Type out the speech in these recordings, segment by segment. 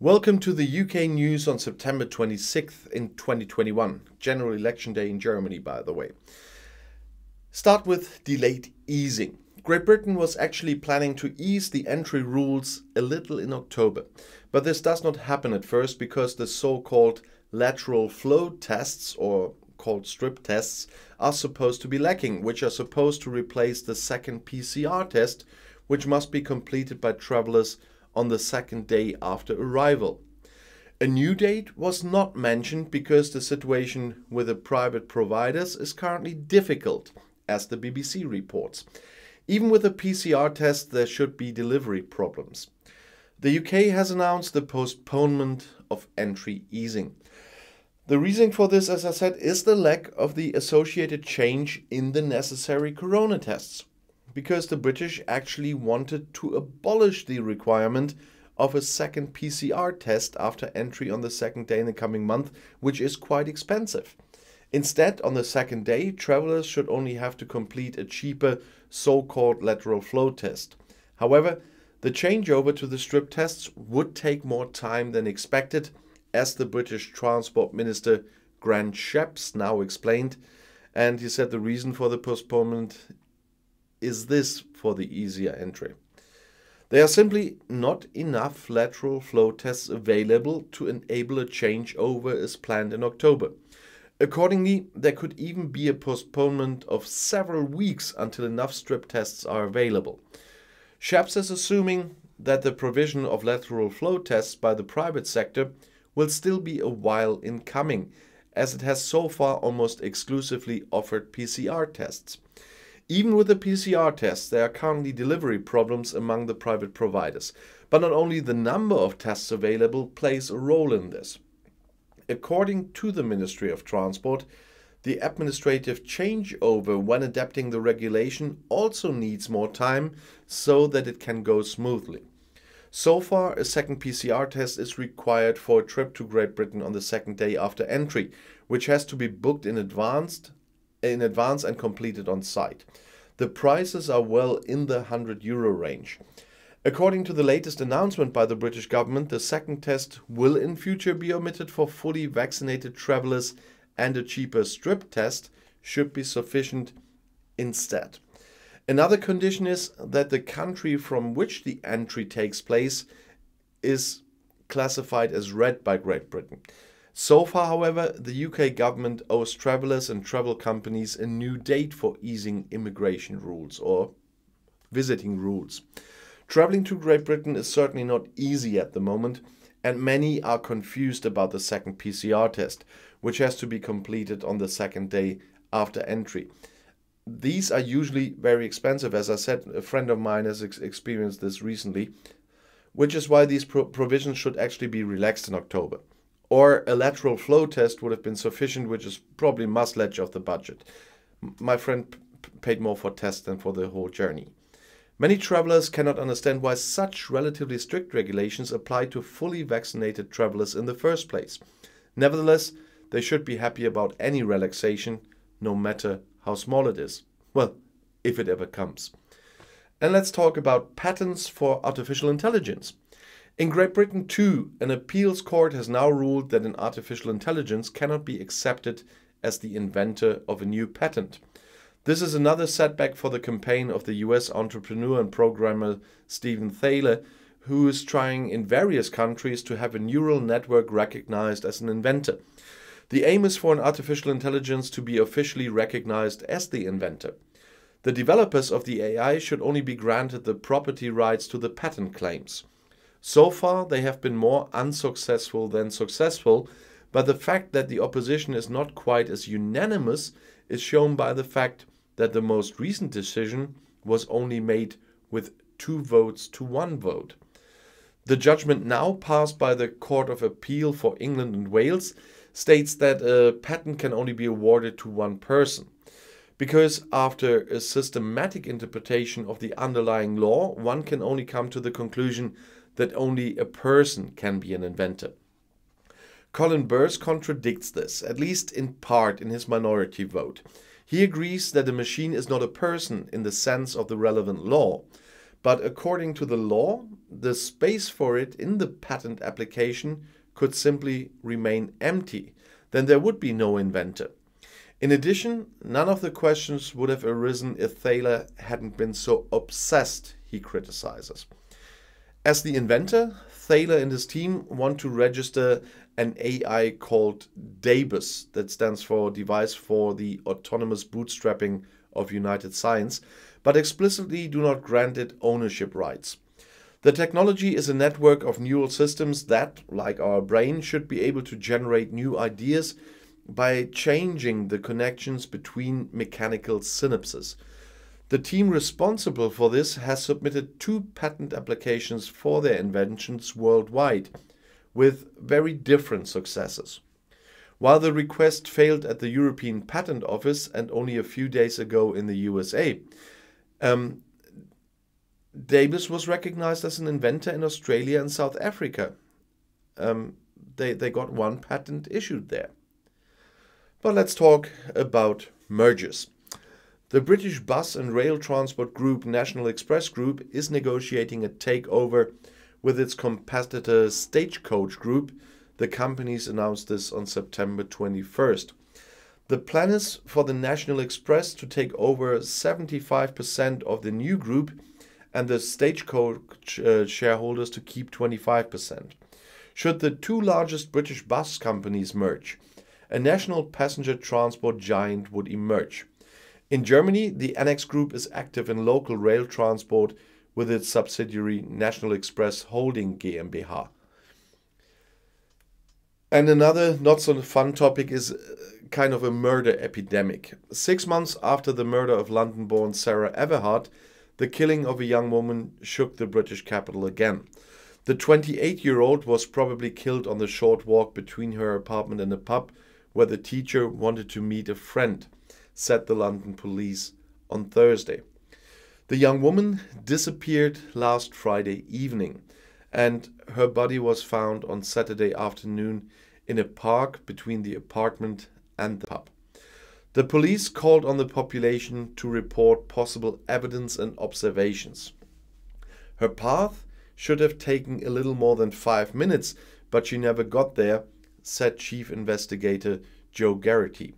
Welcome to the UK news on September 26th in 2021, general election day in Germany, by the way. Start with delayed easing. Great Britain was actually planning to ease the entry rules a little in October, but this does not happen at first because the so called lateral flow tests, or called strip tests, are supposed to be lacking, which are supposed to replace the second PCR test, which must be completed by travellers on the second day after arrival. A new date was not mentioned because the situation with the private providers is currently difficult, as the BBC reports. Even with a PCR test, there should be delivery problems. The UK has announced the postponement of entry easing. The reason for this, as I said, is the lack of the associated change in the necessary corona tests because the British actually wanted to abolish the requirement of a second PCR test after entry on the second day in the coming month, which is quite expensive. Instead, on the second day, travelers should only have to complete a cheaper so called lateral flow test. However, the changeover to the strip tests would take more time than expected, as the British Transport Minister Grant Shapps now explained. And he said the reason for the postponement is this for the easier entry. There are simply not enough lateral flow tests available to enable a changeover as planned in October. Accordingly, there could even be a postponement of several weeks until enough strip tests are available. SHAPS is assuming that the provision of lateral flow tests by the private sector will still be a while in coming, as it has so far almost exclusively offered PCR tests. Even with the PCR tests, there are currently delivery problems among the private providers. But not only the number of tests available plays a role in this. According to the Ministry of Transport, the administrative changeover when adapting the regulation also needs more time so that it can go smoothly. So far, a second PCR test is required for a trip to Great Britain on the second day after entry, which has to be booked in advance in advance and completed on site. The prices are well in the 100 euro range. According to the latest announcement by the British government, the second test will in future be omitted for fully vaccinated travelers and a cheaper strip test should be sufficient instead. Another condition is that the country from which the entry takes place is classified as red by Great Britain. So far, however, the UK government owes travellers and travel companies a new date for easing immigration rules or visiting rules. Travelling to Great Britain is certainly not easy at the moment, and many are confused about the second PCR test, which has to be completed on the second day after entry. These are usually very expensive. As I said, a friend of mine has ex experienced this recently, which is why these pro provisions should actually be relaxed in October or a lateral flow test would have been sufficient, which is probably must ledge of the budget. My friend paid more for tests than for the whole journey. Many travelers cannot understand why such relatively strict regulations apply to fully vaccinated travelers in the first place. Nevertheless, they should be happy about any relaxation, no matter how small it is. Well, if it ever comes. And let's talk about patents for artificial intelligence. In Great Britain, too, an appeals court has now ruled that an artificial intelligence cannot be accepted as the inventor of a new patent. This is another setback for the campaign of the US entrepreneur and programmer Stephen Thaler, who is trying in various countries to have a neural network recognized as an inventor. The aim is for an artificial intelligence to be officially recognized as the inventor. The developers of the AI should only be granted the property rights to the patent claims. So far, they have been more unsuccessful than successful, but the fact that the opposition is not quite as unanimous is shown by the fact that the most recent decision was only made with two votes to one vote. The judgment now passed by the Court of Appeal for England and Wales states that a patent can only be awarded to one person. Because after a systematic interpretation of the underlying law, one can only come to the conclusion that only a person can be an inventor. Colin Burrs contradicts this, at least in part in his minority vote. He agrees that a machine is not a person in the sense of the relevant law, but according to the law, the space for it in the patent application could simply remain empty. Then there would be no inventor. In addition, none of the questions would have arisen if Thaler hadn't been so obsessed, he criticizes. As the inventor, Thaler and his team want to register an AI called DABUS that stands for Device for the Autonomous Bootstrapping of United Science, but explicitly do not grant it ownership rights. The technology is a network of neural systems that, like our brain, should be able to generate new ideas by changing the connections between mechanical synapses. The team responsible for this has submitted two patent applications for their inventions worldwide, with very different successes. While the request failed at the European Patent Office and only a few days ago in the USA, um, Davis was recognized as an inventor in Australia and South Africa. Um, they, they got one patent issued there. But let's talk about mergers. The British bus and rail transport group National Express Group is negotiating a takeover with its competitor Stagecoach Group. The companies announced this on September 21st. The plan is for the National Express to take over 75% of the new group and the Stagecoach uh, shareholders to keep 25%. Should the two largest British bus companies merge, a national passenger transport giant would emerge. In Germany, the Annex Group is active in local rail transport with its subsidiary National Express Holding GmbH. And another not so fun topic is uh, kind of a murder epidemic. Six months after the murder of London born Sarah Everhart, the killing of a young woman shook the British capital again. The 28 year old was probably killed on the short walk between her apartment and a pub where the teacher wanted to meet a friend said the London police on Thursday. The young woman disappeared last Friday evening, and her body was found on Saturday afternoon in a park between the apartment and the pub. The police called on the population to report possible evidence and observations. Her path should have taken a little more than five minutes, but she never got there, said Chief Investigator Joe Garrity.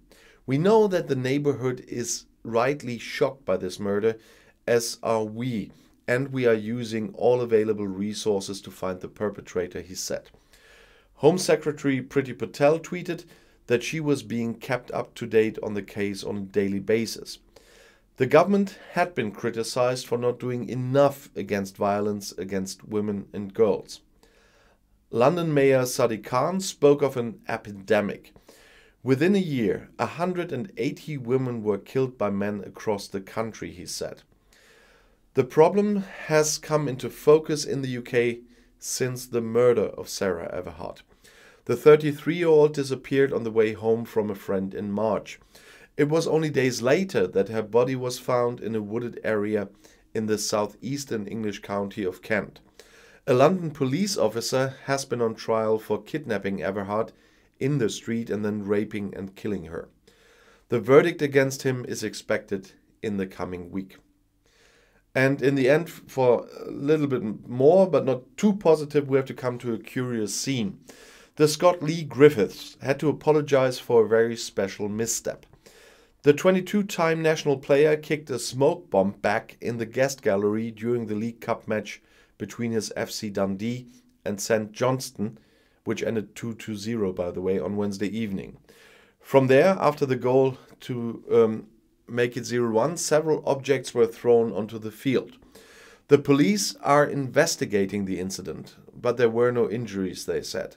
We know that the neighborhood is rightly shocked by this murder, as are we, and we are using all available resources to find the perpetrator, he said. Home Secretary Priti Patel tweeted that she was being kept up to date on the case on a daily basis. The government had been criticized for not doing enough against violence against women and girls. London Mayor Sadiq Khan spoke of an epidemic. Within a year, 180 women were killed by men across the country, he said. The problem has come into focus in the UK since the murder of Sarah Everhart. The 33 year old disappeared on the way home from a friend in March. It was only days later that her body was found in a wooded area in the southeastern English county of Kent. A London police officer has been on trial for kidnapping Everhart in the street and then raping and killing her. The verdict against him is expected in the coming week. And in the end, for a little bit more, but not too positive, we have to come to a curious scene. The Scott Lee Griffiths had to apologize for a very special misstep. The 22 time national player kicked a smoke bomb back in the guest gallery during the League Cup match between his FC Dundee and St Johnston which ended 2 to 0, by the way, on Wednesday evening. From there, after the goal to um, make it 0 1, several objects were thrown onto the field. The police are investigating the incident, but there were no injuries, they said.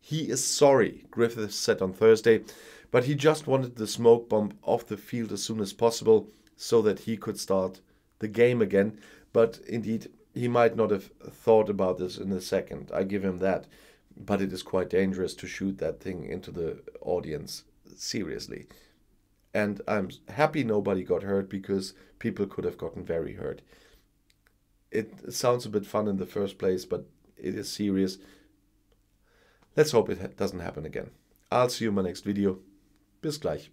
He is sorry, Griffiths said on Thursday, but he just wanted the smoke bomb off the field as soon as possible so that he could start the game again. But indeed, he might not have thought about this in a second. I give him that but it is quite dangerous to shoot that thing into the audience seriously. And I'm happy nobody got hurt because people could have gotten very hurt. It sounds a bit fun in the first place, but it is serious. Let's hope it doesn't happen again. I'll see you in my next video. Bis gleich.